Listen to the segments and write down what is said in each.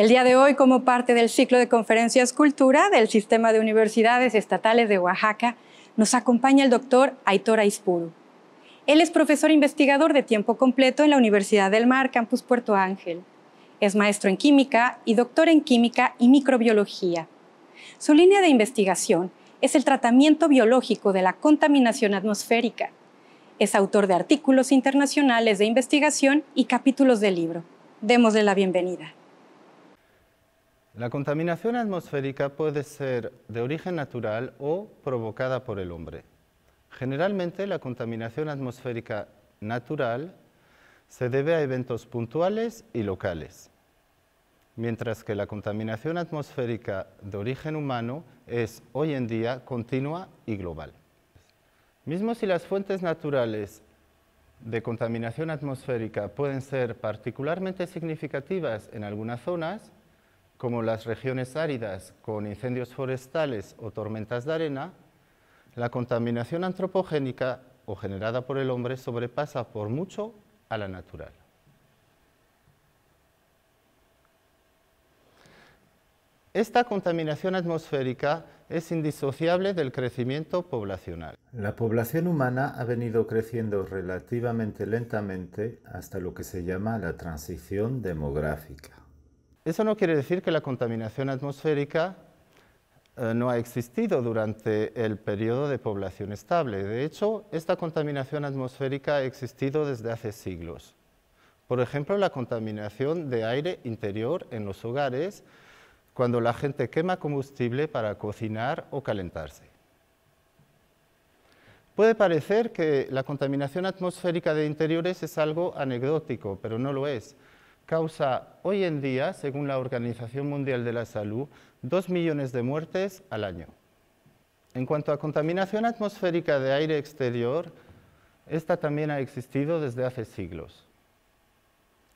El día de hoy, como parte del ciclo de conferencias Cultura del Sistema de Universidades Estatales de Oaxaca, nos acompaña el doctor Aitor Aispuru. Él es profesor investigador de tiempo completo en la Universidad del Mar, Campus Puerto Ángel. Es maestro en química y doctor en química y microbiología. Su línea de investigación es el tratamiento biológico de la contaminación atmosférica. Es autor de artículos internacionales de investigación y capítulos de libro. Démosle la bienvenida. La contaminación atmosférica puede ser de origen natural o provocada por el hombre. Generalmente la contaminación atmosférica natural se debe a eventos puntuales y locales, mientras que la contaminación atmosférica de origen humano es hoy en día continua y global. Mismo si las fuentes naturales de contaminación atmosférica pueden ser particularmente significativas en algunas zonas, como las regiones áridas con incendios forestales o tormentas de arena, la contaminación antropogénica o generada por el hombre sobrepasa por mucho a la natural. Esta contaminación atmosférica es indisociable del crecimiento poblacional. La población humana ha venido creciendo relativamente lentamente hasta lo que se llama la transición demográfica. Eso no quiere decir que la contaminación atmosférica eh, no ha existido durante el periodo de población estable. De hecho, esta contaminación atmosférica ha existido desde hace siglos. Por ejemplo, la contaminación de aire interior en los hogares cuando la gente quema combustible para cocinar o calentarse. Puede parecer que la contaminación atmosférica de interiores es algo anecdótico, pero no lo es causa hoy en día, según la Organización Mundial de la Salud, dos millones de muertes al año. En cuanto a contaminación atmosférica de aire exterior, esta también ha existido desde hace siglos.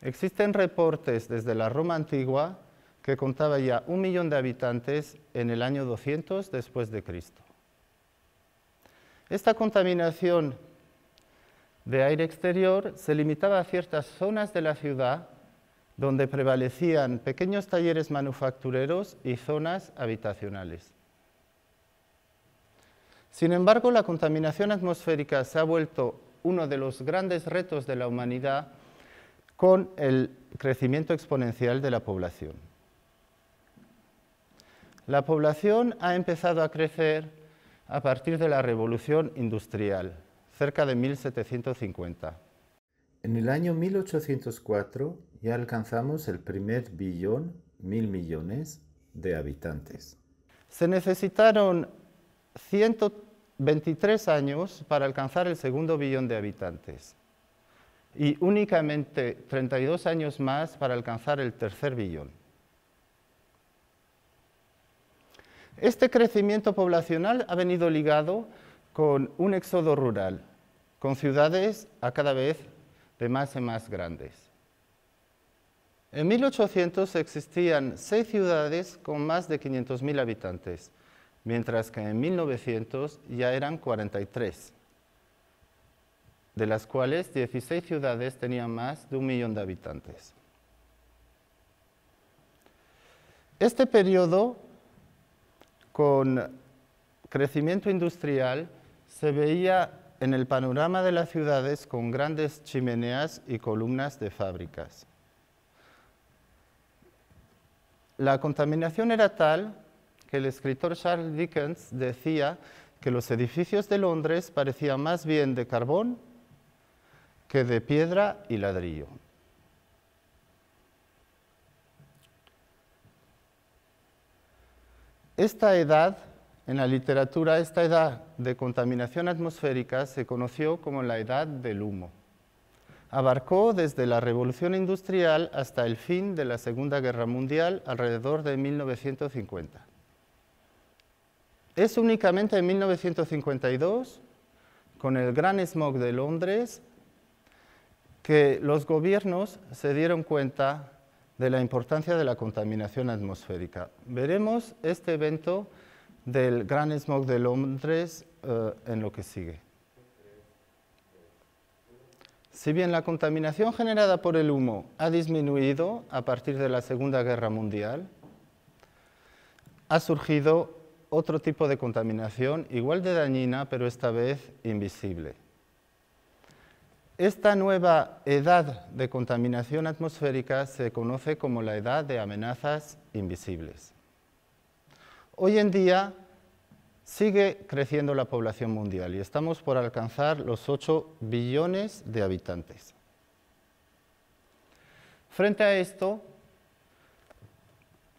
Existen reportes desde la Roma antigua que contaba ya un millón de habitantes en el año 200 después de Cristo. Esta contaminación de aire exterior se limitaba a ciertas zonas de la ciudad donde prevalecían pequeños talleres manufactureros y zonas habitacionales. Sin embargo, la contaminación atmosférica se ha vuelto uno de los grandes retos de la humanidad con el crecimiento exponencial de la población. La población ha empezado a crecer a partir de la revolución industrial, cerca de 1750. En el año 1804 ya alcanzamos el primer billón, mil millones de habitantes. Se necesitaron 123 años para alcanzar el segundo billón de habitantes y únicamente 32 años más para alcanzar el tercer billón. Este crecimiento poblacional ha venido ligado con un éxodo rural, con ciudades a cada vez de más en más grandes. En 1800 existían seis ciudades con más de 500.000 habitantes, mientras que en 1900 ya eran 43, de las cuales 16 ciudades tenían más de un millón de habitantes. Este periodo, con crecimiento industrial, se veía en el panorama de las ciudades con grandes chimeneas y columnas de fábricas. La contaminación era tal que el escritor Charles Dickens decía que los edificios de Londres parecían más bien de carbón que de piedra y ladrillo. Esta edad en la literatura esta edad de contaminación atmosférica se conoció como la edad del humo. Abarcó desde la Revolución Industrial hasta el fin de la Segunda Guerra Mundial alrededor de 1950. Es únicamente en 1952, con el gran smog de Londres, que los gobiernos se dieron cuenta de la importancia de la contaminación atmosférica. Veremos este evento del gran smog de Londres eh, en lo que sigue. Si bien la contaminación generada por el humo ha disminuido a partir de la Segunda Guerra Mundial, ha surgido otro tipo de contaminación igual de dañina, pero esta vez invisible. Esta nueva edad de contaminación atmosférica se conoce como la edad de amenazas invisibles. Hoy en día sigue creciendo la población mundial y estamos por alcanzar los 8 billones de habitantes. Frente a esto,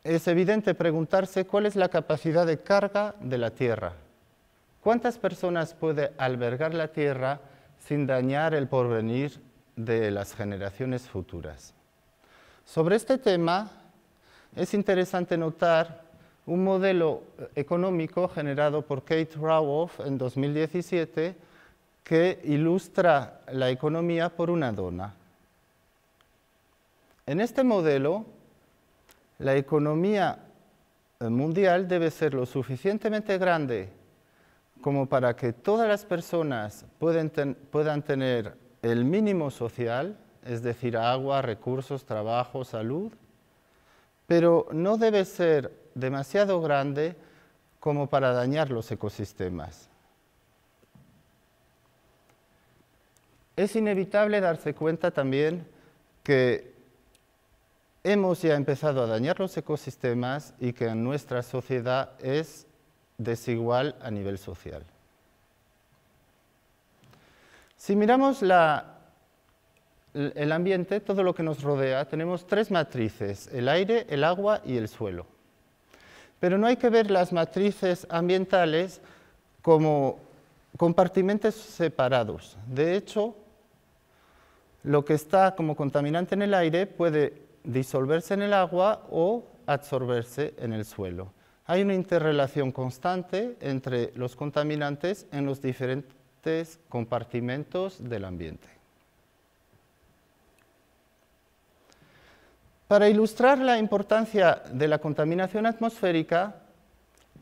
es evidente preguntarse cuál es la capacidad de carga de la Tierra. ¿Cuántas personas puede albergar la Tierra sin dañar el porvenir de las generaciones futuras? Sobre este tema, es interesante notar un modelo eh, económico generado por Kate Raworth en 2017 que ilustra la economía por una dona. En este modelo, la economía eh, mundial debe ser lo suficientemente grande como para que todas las personas puedan tener el mínimo social, es decir, agua, recursos, trabajo, salud, pero no debe ser demasiado grande como para dañar los ecosistemas. Es inevitable darse cuenta también que hemos ya empezado a dañar los ecosistemas y que en nuestra sociedad es desigual a nivel social. Si miramos la el ambiente, todo lo que nos rodea, tenemos tres matrices, el aire, el agua y el suelo. Pero no hay que ver las matrices ambientales como compartimentos separados. De hecho, lo que está como contaminante en el aire puede disolverse en el agua o absorberse en el suelo. Hay una interrelación constante entre los contaminantes en los diferentes compartimentos del ambiente. Para ilustrar la importancia de la contaminación atmosférica,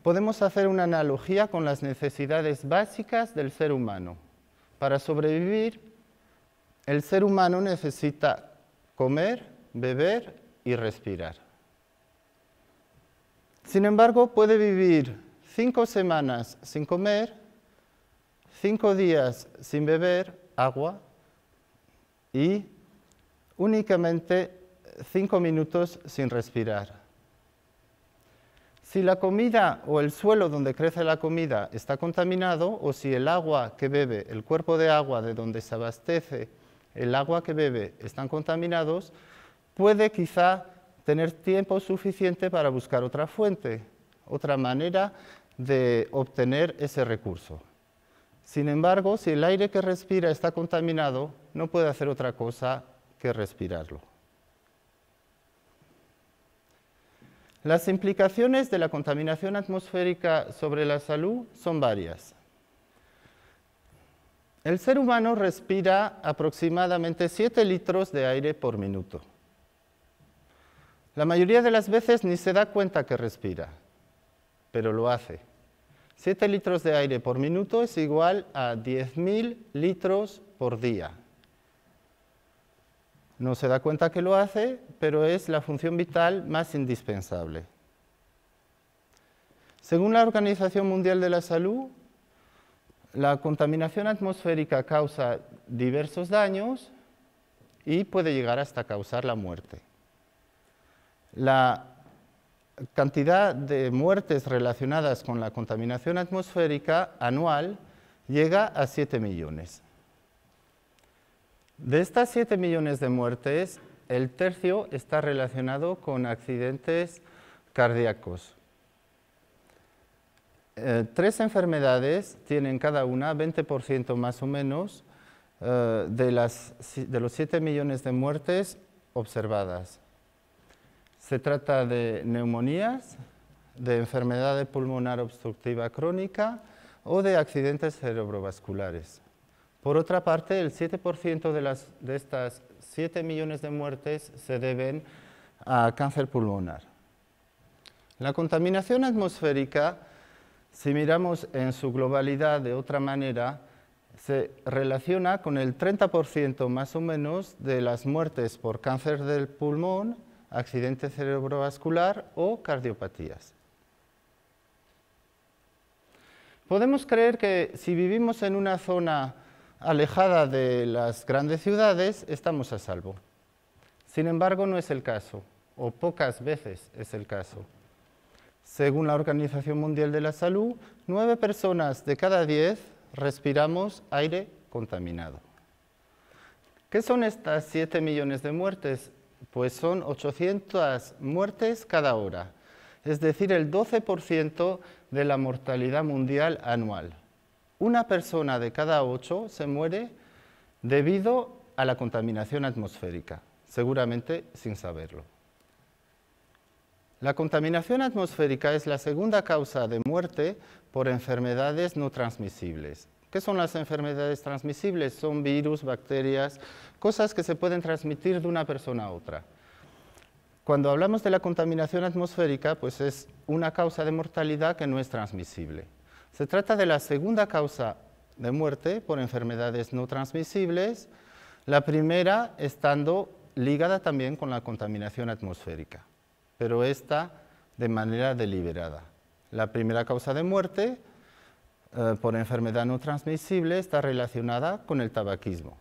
podemos hacer una analogía con las necesidades básicas del ser humano. Para sobrevivir, el ser humano necesita comer, beber y respirar. Sin embargo, puede vivir cinco semanas sin comer, cinco días sin beber agua y únicamente cinco minutos sin respirar. Si la comida o el suelo donde crece la comida está contaminado o si el agua que bebe, el cuerpo de agua de donde se abastece el agua que bebe están contaminados, puede quizá tener tiempo suficiente para buscar otra fuente, otra manera de obtener ese recurso. Sin embargo, si el aire que respira está contaminado, no puede hacer otra cosa que respirarlo. Las implicaciones de la contaminación atmosférica sobre la salud son varias. El ser humano respira aproximadamente 7 litros de aire por minuto. La mayoría de las veces ni se da cuenta que respira, pero lo hace. 7 litros de aire por minuto es igual a 10.000 litros por día. No se da cuenta que lo hace, pero es la función vital más indispensable. Según la Organización Mundial de la Salud, la contaminación atmosférica causa diversos daños y puede llegar hasta causar la muerte. La cantidad de muertes relacionadas con la contaminación atmosférica anual llega a 7 millones. De estas 7 millones de muertes, el tercio está relacionado con accidentes cardíacos. Eh, tres enfermedades tienen cada una 20% más o menos eh, de, los 7 millones de muertes observadas. Se trata de neumonías, de enfermedad pulmonar obstructiva crónica o de accidentes cerebrovasculares. Por otra parte, el 7% de, estas 7 millones de muertes se deben a cáncer pulmonar. La contaminación atmosférica, si miramos en su globalidad de otra manera, se relaciona con el 30% más o menos de las muertes por cáncer del pulmón, accidente cerebrovascular o cardiopatías. Podemos creer que si vivimos en una zona alejada de las grandes ciudades, estamos a salvo. Sin embargo, no es el caso, o pocas veces es el caso. Según la Organización Mundial de la Salud, nueve personas de cada diez respiramos aire contaminado. ¿Qué son estas siete millones de muertes? Pues son 800 muertes cada hora, es decir, el 12% de la mortalidad mundial anual una persona de cada ocho se muere debido a la contaminación atmosférica, seguramente sin saberlo. La contaminación atmosférica es la segunda causa de muerte por enfermedades no transmisibles. ¿Qué son las enfermedades transmisibles? Son virus, bacterias, cosas que se pueden transmitir de una persona a otra. Cuando hablamos de la contaminación atmosférica, pues es una causa de mortalidad que no es transmisible. Se trata de la segunda causa de muerte por enfermedades no transmisibles, la primera estando ligada también con la contaminación atmosférica, pero esta de manera deliberada. La primera causa de muerte eh, por enfermedad no transmisible está relacionada con el tabaquismo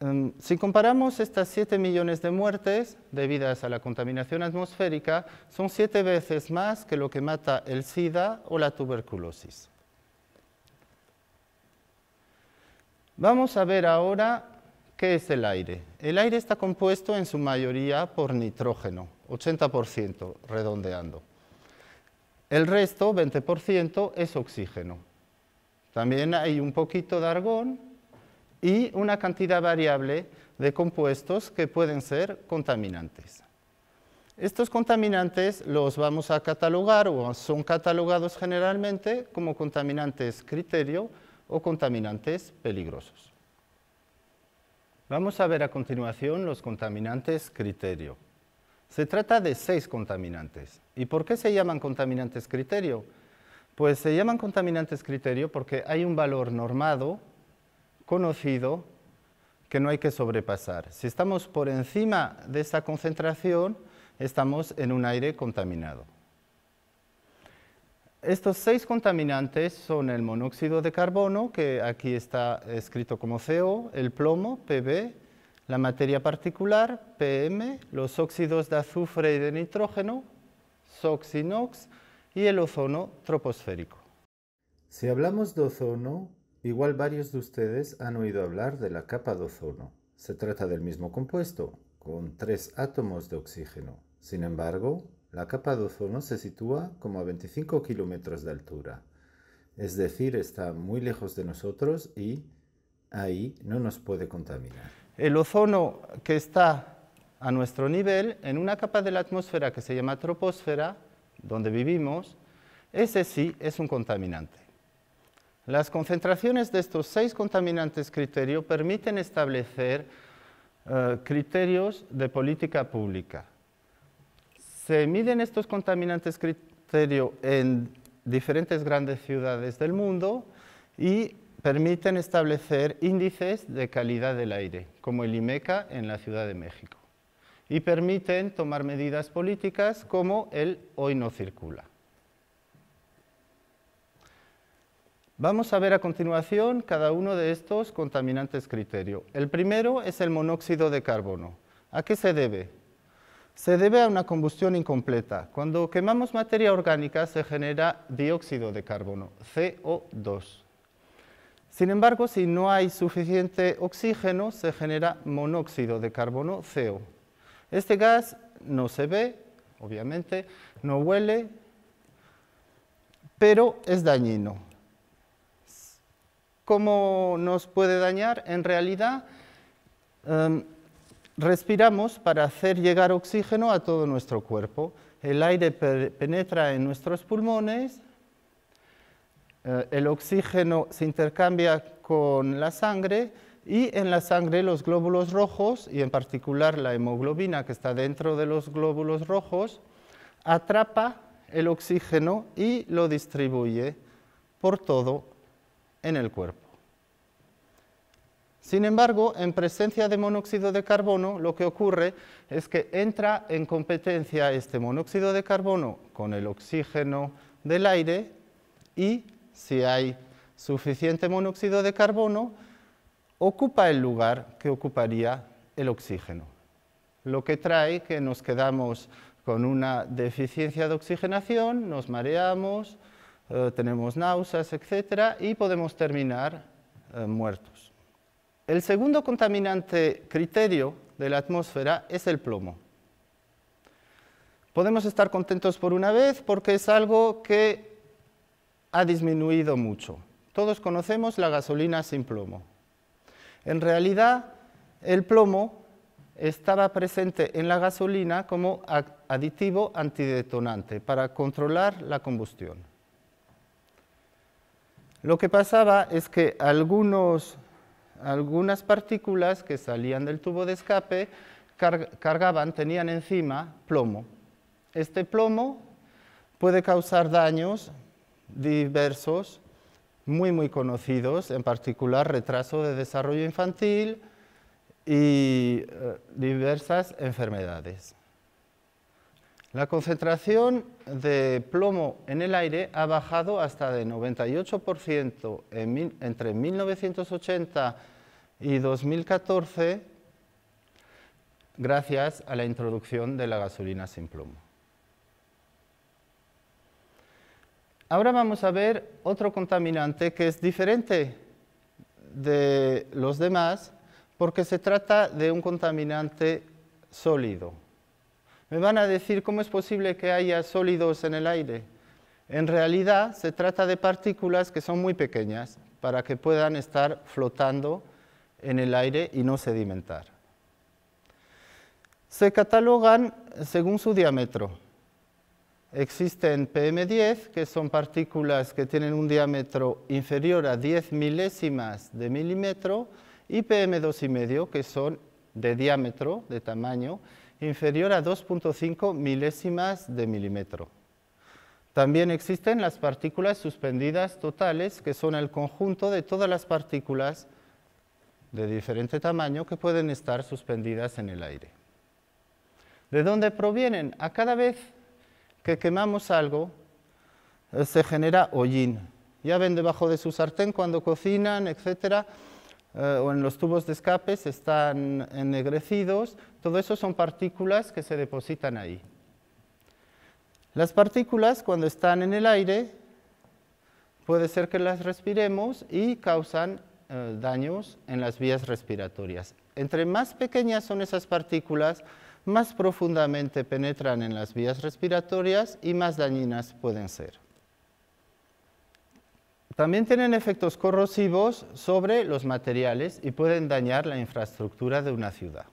Em, si comparamos estas 7 millones de muertes debidas a la contaminación atmosférica, son 7 veces más que lo que mata el SIDA o la tuberculosis. Vamos a ver ahora qué es el aire. El aire está compuesto en su mayoría por nitrógeno, 80% redondeando. El resto, 20%, es oxígeno. También hay un poquito de argón y una cantidad variable de compuestos que pueden ser contaminantes. Estos contaminantes los vamos a catalogar o son catalogados generalmente como contaminantes criterio o contaminantes peligrosos. Vamos a ver a continuación los contaminantes criterio. Se trata de seis contaminantes. ¿Y por qué se llaman contaminantes criterio? Pues se llaman contaminantes criterio porque hay un valor normado conocido que no hay que sobrepasar. Si estamos por encima de esa concentración, estamos en un aire contaminado. Estos seis contaminantes son el monóxido de carbono, que aquí está escrito como CO, el plomo, PB, la materia particular, PM, los óxidos de azufre y de nitrógeno, SOX y NOx, y el ozono troposférico. Si hablamos de ozono, Igual varios de ustedes han oído hablar de la capa de ozono. Se trata del mismo compuesto, con tres átomos de oxígeno. Sin embargo, la capa de ozono se sitúa como a 25 kilómetros de altura. Es decir, está muy lejos de nosotros y ahí no nos puede contaminar. El ozono que está a nuestro nivel, en una capa de la atmósfera que se llama troposfera, donde vivimos, ese sí es un contaminante. Las concentraciones de estos seis contaminantes criterio permiten establecer eh, criterios de política pública. Se miden estos contaminantes criterio en diferentes grandes ciudades del mundo y permiten establecer índices de calidad del aire, como el IMECA en la Ciudad de México, y permiten tomar medidas políticas como el Hoy no circula. Vamos a ver a continuación cada uno de estos contaminantes criterio. El primero es el monóxido de carbono. ¿A qué se debe? Se debe a una combustión incompleta. Cuando quemamos materia orgánica se genera dióxido de carbono, CO2. Sin embargo, si no hay suficiente oxígeno, se genera monóxido de carbono, CO. Este gas no se ve, obviamente, no huele, pero es dañino. ¿Cómo nos puede dañar? En realidad, em, respiramos para hacer llegar oxígeno a todo nuestro cuerpo. El aire penetra en nuestros pulmones, eh, el oxígeno se intercambia con la sangre y en la sangre los glóbulos rojos, y en particular la hemoglobina que está dentro de los glóbulos rojos, atrapa el oxígeno y lo distribuye por todo en el cuerpo. Sin embargo, en presencia de monóxido de carbono, lo que ocurre es que entra en competencia este monóxido de carbono con el oxígeno del aire y, si hay suficiente monóxido de carbono, ocupa el lugar que ocuparía el oxígeno. Lo que trae que nos quedamos con una deficiencia de oxigenación, nos mareamos, eh, tenemos náuseas, etcétera, y podemos terminar eh, muertos. El segundo contaminante criterio de la atmósfera es el plomo. Podemos estar contentos por una vez porque es algo que ha disminuido mucho. Todos conocemos la gasolina sin plomo. En realidad, el plomo estaba presente en la gasolina como aditivo antidetonante para controlar la combustión. Lo que pasaba es que algunas partículas que salían del tubo de escape cargaban, tenían encima plomo. Este plomo puede causar daños diversos, muy, muy conocidos, en particular retraso de desarrollo infantil y eh, diversas enfermedades. La concentración de plomo en el aire ha bajado hasta de 98% entre 1980 y 2014 gracias a la introducción de la gasolina sin plomo. Ahora vamos a ver otro contaminante que es diferente de los demás porque se trata de un contaminante sólido. Me van a decir, ¿cómo es posible que haya sólidos en el aire? En realidad se trata de partículas que son muy pequeñas para que puedan estar flotando en el aire y no sedimentar. Se catalogan según su diámetro. Existen PM10, que son partículas que tienen un diámetro inferior a 10 milésimas de milímetro, y PM2,5, que son de diámetro, de tamaño, inferior a 2.5 milésimas de milímetro. También existen las partículas suspendidas totales, que son el conjunto de todas las partículas de diferente tamaño que pueden estar suspendidas en el aire. ¿De dónde provienen? A cada vez que quemamos algo, eh, se genera hollín. Ya ven debajo de su sartén cuando cocinan, etcétera, eh, o en los tubos de escape están ennegrecidos, todo eso son partículas que se depositan ahí. Las partículas cuando están en el aire puede ser que las respiremos y causan eh, daños en las vías respiratorias. Entre más pequeñas son esas partículas, más profundamente penetran en las vías respiratorias y más dañinas pueden ser. También tienen efectos corrosivos sobre los materiales y pueden dañar la infraestructura de una ciudad.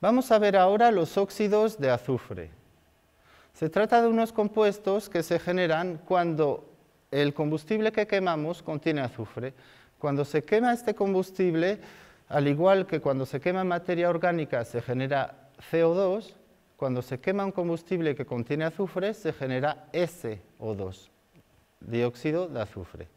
Vamos a ver ahora los óxidos de azufre. Se trata de unos compuestos que se generan cuando el combustible que quemamos contiene azufre. Cuando se quema este combustible, al igual que cuando se quema materia orgánica se genera CO2, cuando se quema un combustible que contiene azufre, se genera SO2, dióxido de azufre.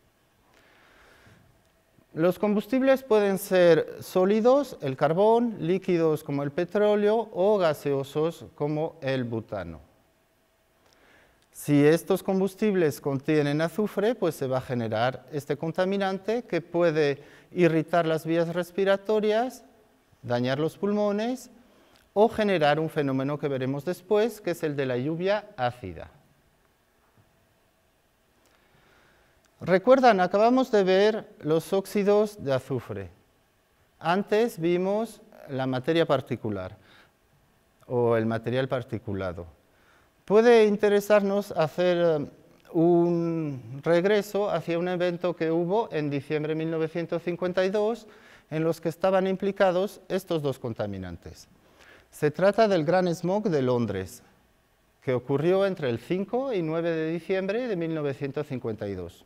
Los combustibles pueden ser sólidos, el carbón, líquidos como el petróleo o gaseosos como el butano. Si estos combustibles contienen azufre, pues se va a generar este contaminante que puede irritar las vías respiratorias, dañar los pulmones o generar un fenómeno que veremos después, que es el de la lluvia ácida. Recuerdan, acabamos de ver los óxidos de azufre. Antes vimos la materia particular o el material particulado. Puede interesarnos hacer eh, un regreso hacia un evento que hubo en diciembre de 1952 en los que estaban implicados estos dos contaminantes. Se trata del gran smog de Londres, que ocurrió entre el 5 y 9 de diciembre de 1952.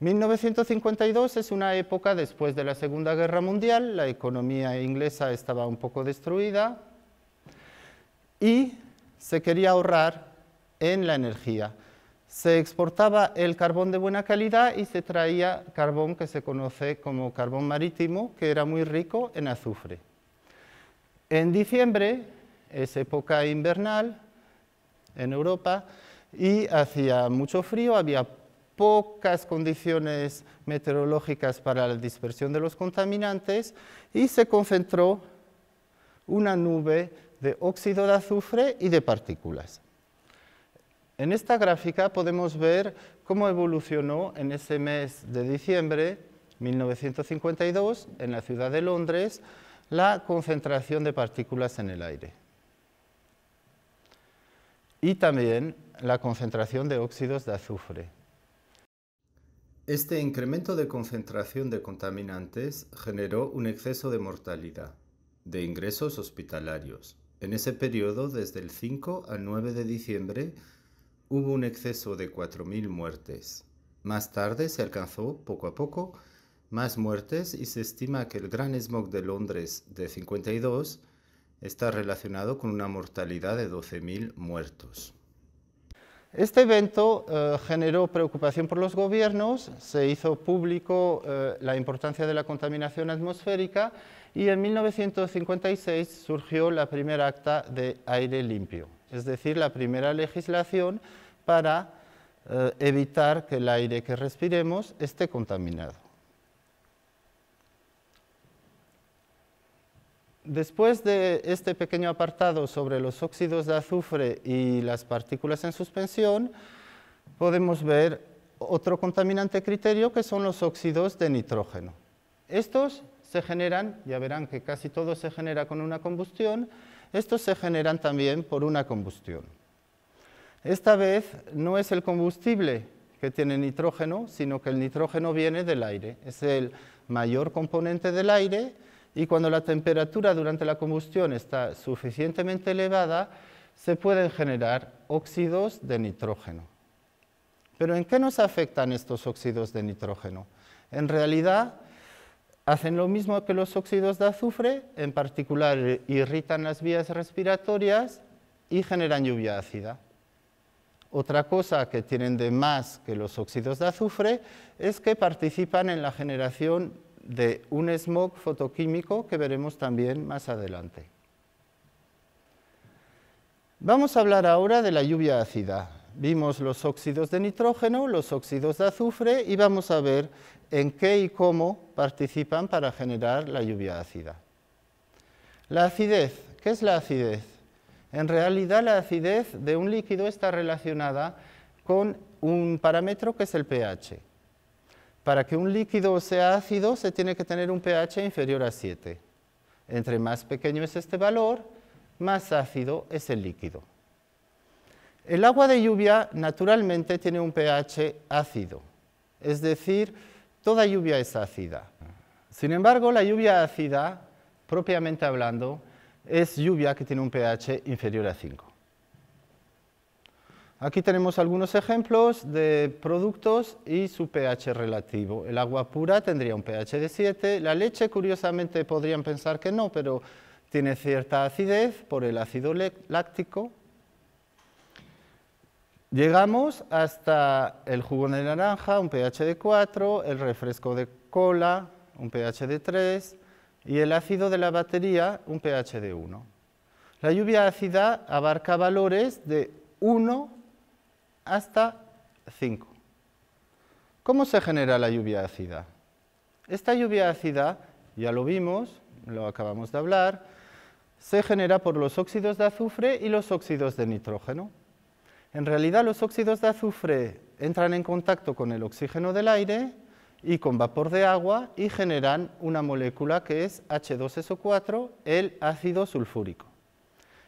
1952 es una época después de la Segunda Guerra Mundial, la economía inglesa estaba un poco destruida y se quería ahorrar en la energía. Se exportaba el carbón de buena calidad y se traía carbón que se conoce como carbón marítimo, que era muy rico en azufre. En diciembre es época invernal en Europa y hacía mucho frío, había pocas condiciones meteorológicas para la dispersión de los contaminantes y se concentró una nube de óxido de azufre y de partículas. En esta gráfica podemos ver cómo evolucionó en ese mes de diciembre 1952 en la ciudad de Londres la concentración de partículas en el aire y también la concentración de óxidos de azufre. Este incremento de concentración de contaminantes generó un exceso de mortalidad, de ingresos hospitalarios. En ese periodo, desde el 5 al 9 de diciembre, hubo un exceso de 4.000 muertes. Más tarde se alcanzó, poco a poco, más muertes y se estima que el gran smog de Londres de 52 está relacionado con una mortalidad de 12.000 muertos. Este evento eh, generó preocupación por los gobiernos, se hizo público eh, la importancia de la contaminación atmosférica y en 1956 surgió la primera acta de aire limpio, es decir, la primera legislación para eh, evitar que el aire que respiremos esté contaminado. Después de este pequeño apartado sobre los óxidos de azufre y las partículas en suspensión, podemos ver otro contaminante criterio que son los óxidos de nitrógeno. Estos se generan, ya verán que casi todo se genera con una combustión, estos se generan también por una combustión. Esta vez no es el combustible que tiene nitrógeno, sino que el nitrógeno viene del aire. Es el mayor componente del aire y cuando la temperatura durante la combustión está suficientemente elevada, se pueden generar óxidos de nitrógeno. Pero ¿en qué nos afectan estos óxidos de nitrógeno? En realidad, hacen lo mismo que los óxidos de azufre, en particular irritan las vías respiratorias y generan lluvia ácida. Otra cosa que tienen de más que los óxidos de azufre es que participan en la generación de un smog fotoquímico que veremos también más adelante. Vamos a hablar ahora de la lluvia ácida. Vimos los óxidos de nitrógeno, los óxidos de azufre y vamos a ver en qué y cómo participan para generar la lluvia ácida. La acidez. ¿Qué es la acidez? En realidad la acidez de un líquido está relacionada con un parámetro que es el pH. Para que un líquido sea ácido se tiene que tener un pH inferior a 7. Entre más pequeño es este valor, más ácido es el líquido. El agua de lluvia naturalmente tiene un pH ácido, es decir, toda lluvia es ácida. Sin embargo, la lluvia ácida, propiamente hablando, es lluvia que tiene un pH inferior a 5. Aquí tenemos algunos ejemplos de productos y su pH relativo. El agua pura tendría un pH de 7, la leche curiosamente podrían pensar que no, pero tiene cierta acidez por el ácido láctico. Llegamos hasta el jugo de naranja, un pH de 4, el refresco de cola, un pH de 3 y el ácido de la batería, un pH de 1. La lluvia ácida abarca valores de 1 hasta 5. ¿Cómo se genera la lluvia ácida? Esta lluvia ácida, ya lo vimos, lo acabamos de hablar, se genera por los óxidos de azufre y los óxidos de nitrógeno. En realidad los óxidos de azufre entran en contacto con el oxígeno del aire y con vapor de agua y generan una molécula que es H2SO4, el ácido sulfúrico.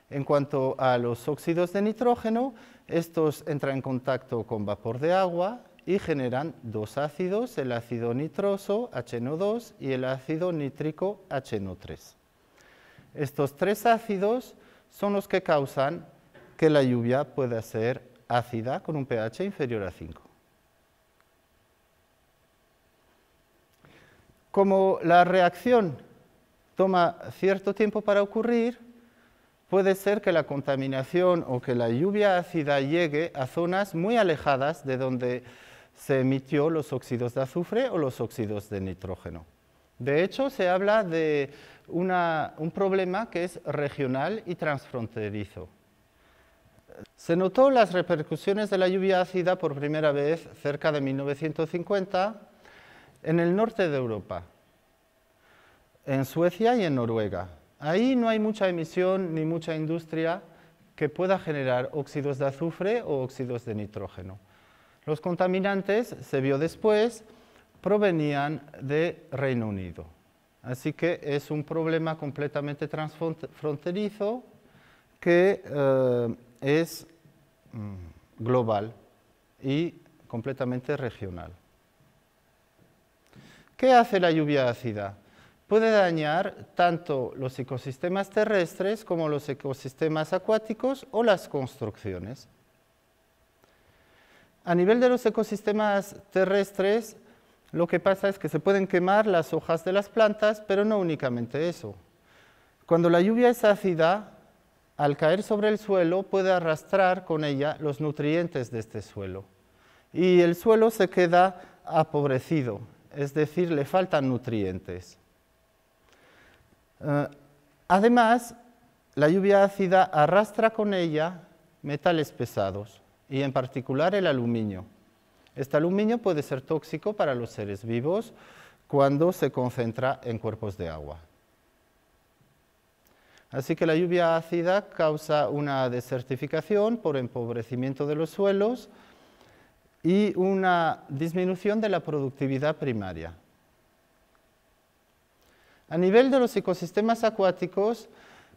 En cuanto a los óxidos de nitrógeno, estos entran en contacto con vapor de agua y generan dos ácidos, el ácido nitroso HNO2 y el ácido nítrico HNO3. Estos tres ácidos son los que causan que la lluvia pueda ser ácida con un pH inferior a 5. Como la reacción toma cierto tiempo para ocurrir, puede ser que la contaminación o que la lluvia ácida llegue a zonas muy alejadas de donde se emitió los óxidos de azufre o los óxidos de nitrógeno. De hecho, se habla de un problema que es regional y transfronterizo. Se notó las repercusiones de la lluvia ácida por primera vez cerca de 1950 en el norte de Europa, en Suecia y en Noruega, Ahí no hay mucha emisión ni mucha industria que pueda generar óxidos de azufre o óxidos de nitrógeno. Los contaminantes, se vio después, provenían de Reino Unido. Así que es un problema completamente transfronterizo que eh, es mm, global y completamente regional. ¿Qué hace la lluvia ácida? puede dañar tanto los ecosistemas terrestres como los ecosistemas acuáticos o las construcciones. A nivel de los ecosistemas terrestres, lo que pasa es que se pueden quemar las hojas de las plantas, pero no únicamente eso. Cuando la lluvia es ácida, al caer sobre el suelo puede arrastrar con ella los nutrientes de este suelo y el suelo se queda apobrecido, es decir, le faltan nutrientes. Eh, además, la lluvia ácida arrastra con ella metales pesados y en particular el aluminio. Este aluminio puede ser tóxico para los seres vivos cuando se concentra en cuerpos de agua. Así que la lluvia ácida causa una desertificación por empobrecimiento de los suelos y una disminución de la productividad primaria. A nivel de los ecosistemas acuáticos,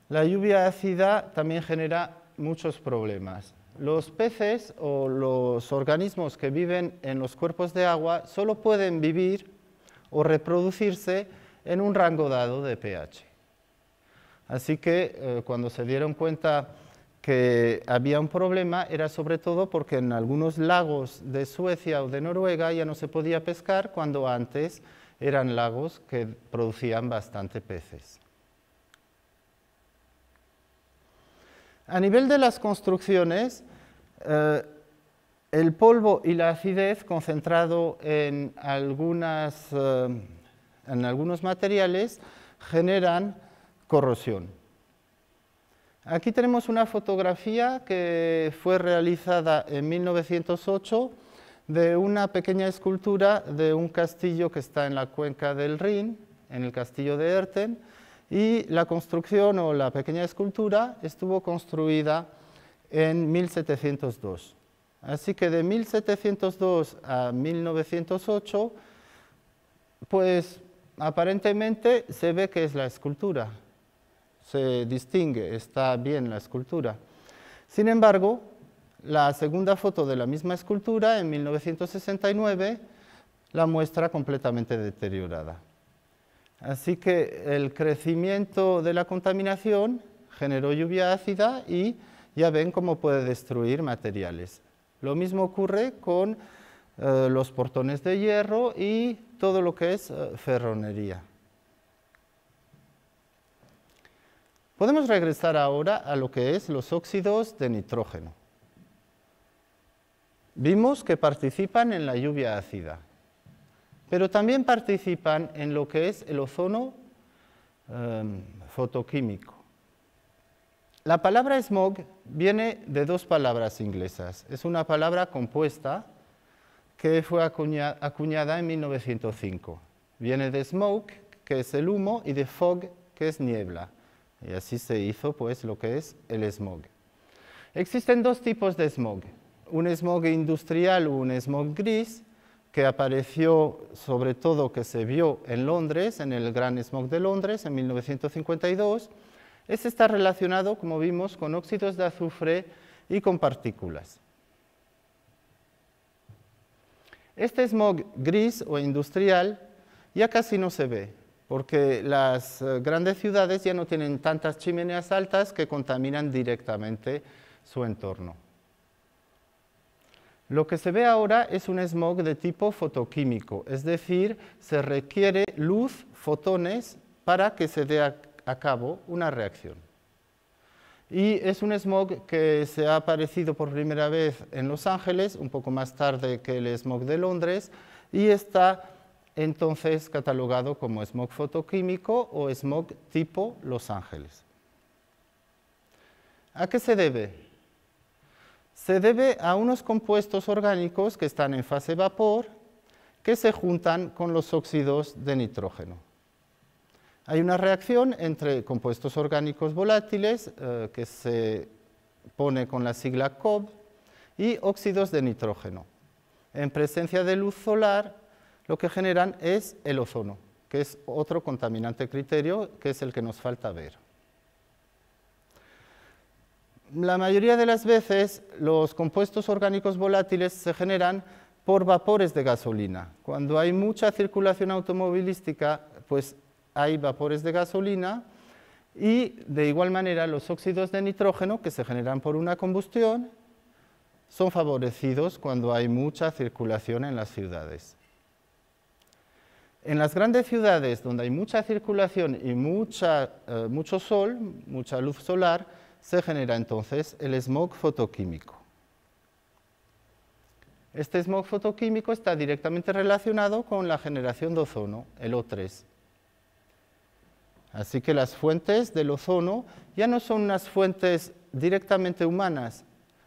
la lluvia ácida también genera muchos problemas. Los peces o los organismos que viven en los cuerpos de agua solo pueden vivir o reproducirse en un rango dado de pH. Así que eh, cuando se dieron cuenta que había un problema era sobre todo porque en algunos lagos de Suecia o de Noruega ya no se podía pescar cuando antes eran lagos que producían bastante peces. A nivel de las construcciones, eh, el polvo y la acidez concentrado en, eh, en algunos materiales generan corrosión. Aquí tenemos una fotografía que fue realizada en 1908 de una pequeña escultura de un castillo que está en la cuenca del Rin, en el castillo de Erten, y la construcción o la pequeña escultura estuvo construida en 1702. Así que de 1702 a 1908, pues aparentemente se ve que es la escultura, se distingue, está bien la escultura. Sin embargo, la segunda foto de la misma escultura, en 1969, la muestra completamente deteriorada. Así que el crecimiento de la contaminación generó lluvia ácida y ya ven cómo puede destruir materiales. Lo mismo ocurre con eh, los portones de hierro y todo lo que es eh, ferronería. Podemos regresar ahora a lo que es los óxidos de nitrógeno. Vimos que participan en la lluvia ácida, pero también participan en lo que es el ozono em, fotoquímico. La palabra smog viene de dos palabras inglesas. Es una palabra compuesta que fue acuñada en 1905. Viene de smoke, que es el humo, y de fog, que es niebla. Y así se hizo pues lo que es el smog. Existen dos tipos de smog un smog industrial, un smog gris, que apareció sobre todo, que se vio en Londres, en el Gran Smog de Londres, en 1952, es está relacionado, como vimos, con óxidos de azufre y con partículas. Este smog gris o industrial ya casi no se ve, porque las eh, grandes ciudades ya no tienen tantas chimeneas altas que contaminan directamente su entorno. Lo que se ve ahora es un smog de tipo fotoquímico, es decir, se requiere luz, fotones, para que se dé a, cabo una reacción. Y es un smog que se ha aparecido por primera vez en Los Ángeles, un poco más tarde que el smog de Londres, y está entonces catalogado como smog fotoquímico o smog tipo Los Ángeles. ¿A qué se debe? se debe a unos compuestos orgánicos que están en fase vapor que se juntan con los óxidos de nitrógeno. Hay una reacción entre compuestos orgánicos volátiles eh, que se pone con la sigla COB y óxidos de nitrógeno. En presencia de luz solar lo que generan es el ozono, que es otro contaminante criterio que es el que nos falta ver la mayoría de las veces los compuestos orgánicos volátiles se generan por vapores de gasolina. Cuando hay mucha circulación automovilística, pues hay vapores de gasolina y de igual manera los óxidos de nitrógeno que se generan por una combustión son favorecidos cuando hay mucha circulación en las ciudades. En las grandes ciudades donde hay mucha circulación y eh, mucho sol, mucha luz solar, se genera entonces el smog fotoquímico. Este smog fotoquímico está directamente relacionado con la generación de ozono, el O3. Así que las fuentes del ozono ya no son unas fuentes directamente humanas,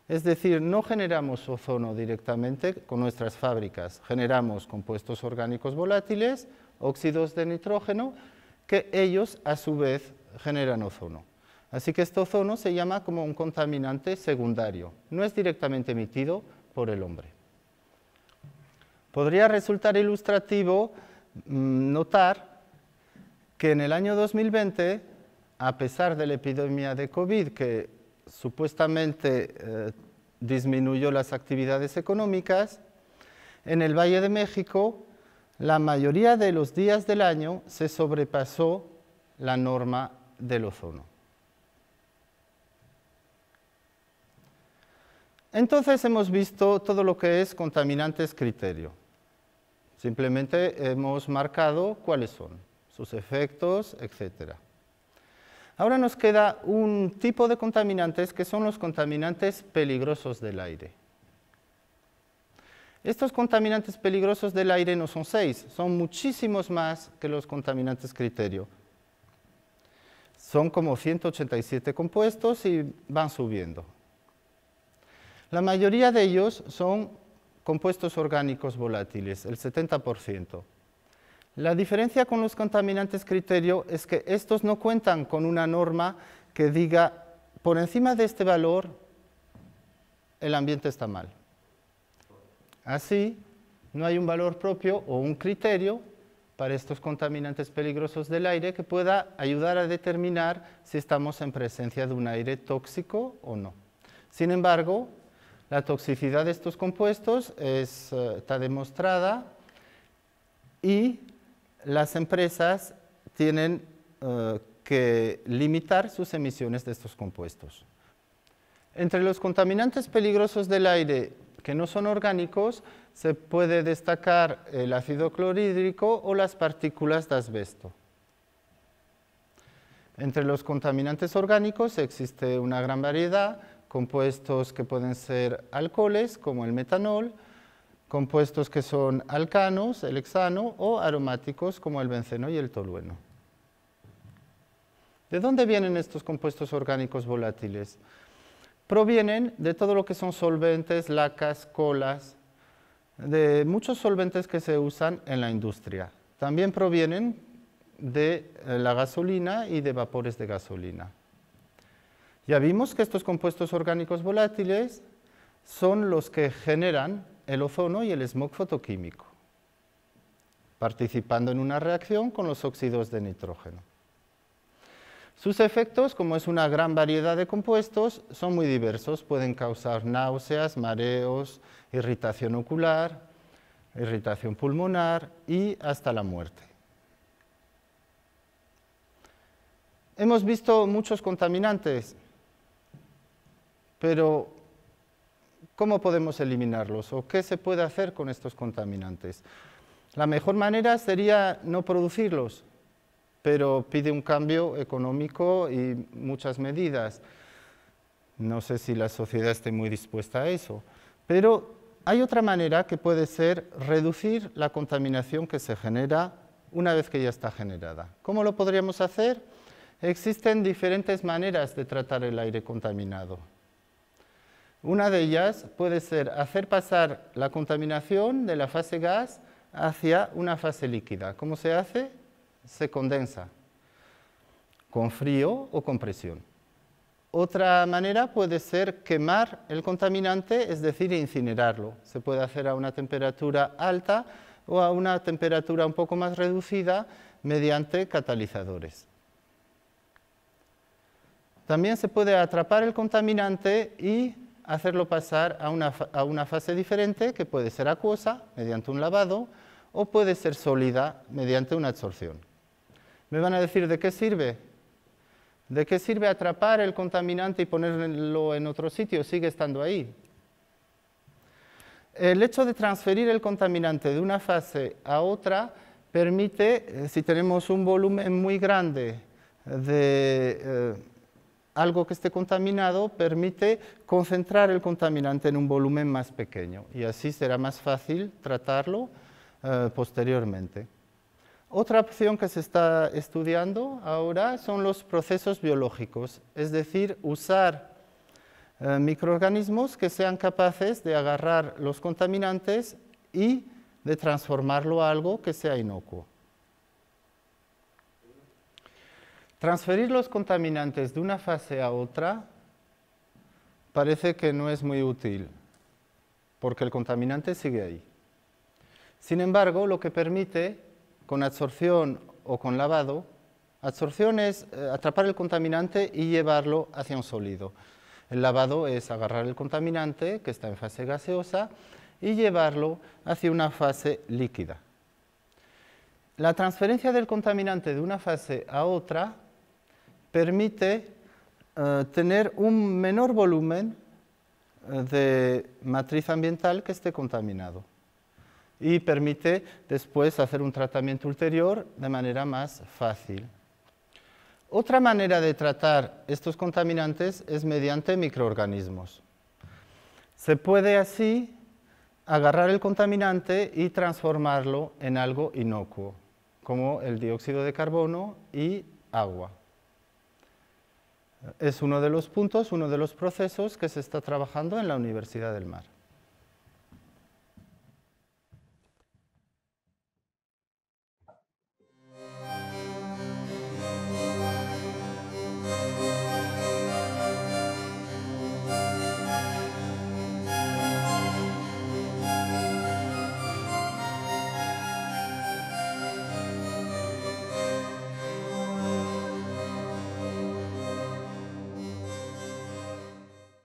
es decir, no generamos ozono directamente con nuestras fábricas, generamos compuestos orgánicos volátiles, óxidos de nitrógeno, que ellos a su vez generan ozono. Así que este ozono se llama como un contaminante secundario, no es directamente emitido por el hombre. Podría resultar ilustrativo mm, notar que en el año 2020, a pesar de la epidemia de COVID, que supuestamente eh, disminuyó las actividades económicas, en el Valle de México la mayoría de los días del año se sobrepasó la norma del ozono. Entonces hemos visto todo lo que es contaminantes criterio. Simplemente hemos marcado cuáles son, sus efectos, etc. Ahora nos queda un tipo de contaminantes que son los contaminantes peligrosos del aire. Estos contaminantes peligrosos del aire no son seis, son muchísimos más que los contaminantes criterio. Son como 187 compuestos y van subiendo. La mayoría de ellos son compuestos orgánicos volátiles, el 70%. La diferencia con los contaminantes criterio es que estos no cuentan con una norma que diga por encima de este valor el ambiente está mal. Así, no hay un valor propio o un criterio para estos contaminantes peligrosos del aire que pueda ayudar a determinar si estamos en presencia de un aire tóxico o no. Sin embargo, la toxicidad de estos compuestos eh, está demostrada y las empresas tienen eh, que limitar sus emisiones de estos compuestos. Entre los contaminantes peligrosos del aire que no son orgánicos, se puede destacar el ácido clorhídrico o las partículas de asbesto. Entre los contaminantes orgánicos existe una gran variedad, compuestos que pueden ser alcoholes, como el metanol, compuestos que son alcanos, el hexano, o aromáticos, como el benceno y el tolueno. ¿De dónde vienen estos compuestos orgánicos volátiles? Provienen de todo lo que son solventes, lacas, colas, de muchos solventes que se usan en la industria. También provienen de eh, la gasolina y de vapores de gasolina. Ya vimos que estos compuestos orgánicos volátiles son los que generan el ozono y el smog fotoquímico, participando en una reacción con los óxidos de nitrógeno. Sus efectos, como es una gran variedad de compuestos, son muy diversos. Pueden causar náuseas, mareos, irritación ocular, irritación pulmonar y hasta la muerte. Hemos visto muchos contaminantes, pero, ¿cómo podemos eliminarlos o qué se puede hacer con estos contaminantes? La mejor manera sería no producirlos, pero pide un cambio económico y muchas medidas. No sé si la sociedad esté muy dispuesta a eso, pero hay otra manera que puede ser reducir la contaminación que se genera una vez que ya está generada. ¿Cómo lo podríamos hacer? Existen diferentes maneras de tratar el aire contaminado. Una de ellas puede ser hacer pasar la contaminación de la fase gas hacia una fase líquida. ¿Cómo se hace? Se condensa con frío o con presión. Otra manera puede ser quemar el contaminante, es decir, incinerarlo. Se puede hacer a una temperatura alta o a una temperatura un poco más reducida mediante catalizadores. También se puede atrapar el contaminante y hacerlo pasar a una, fase diferente que puede ser acuosa mediante un lavado o puede ser sólida mediante una absorción. Me van a decir, ¿de qué sirve? ¿De qué sirve atrapar el contaminante y ponerlo en otro sitio? Sigue estando ahí. El hecho de transferir el contaminante de una fase a otra permite, eh, si tenemos un volumen muy grande de... Eh, algo que esté contaminado permite concentrar el contaminante en un volumen más pequeño y así será más fácil tratarlo eh, posteriormente. Otra opción que se está estudiando ahora son los procesos biológicos, es decir, usar eh, microorganismos que sean capaces de agarrar los contaminantes y de transformarlo a algo que sea inocuo. Transferir los contaminantes de una fase a otra parece que no es muy útil, porque el contaminante sigue ahí. Sin embargo, lo que permite con adsorción o con lavado, adsorción es eh, atrapar el contaminante y llevarlo hacia un sólido. El lavado es agarrar el contaminante, que está en fase gaseosa, y llevarlo hacia una fase líquida. La transferencia del contaminante de una fase a otra permite eh, tener un menor volumen eh, de matriz ambiental que esté contaminado y permite después hacer un tratamiento ulterior de manera más fácil. Otra manera de tratar estos contaminantes es mediante microorganismos. Se puede así agarrar el contaminante y transformarlo en algo inocuo, como el dióxido de carbono y agua. Es uno de los puntos, uno de los procesos que se está trabajando en la Universidad del Mar.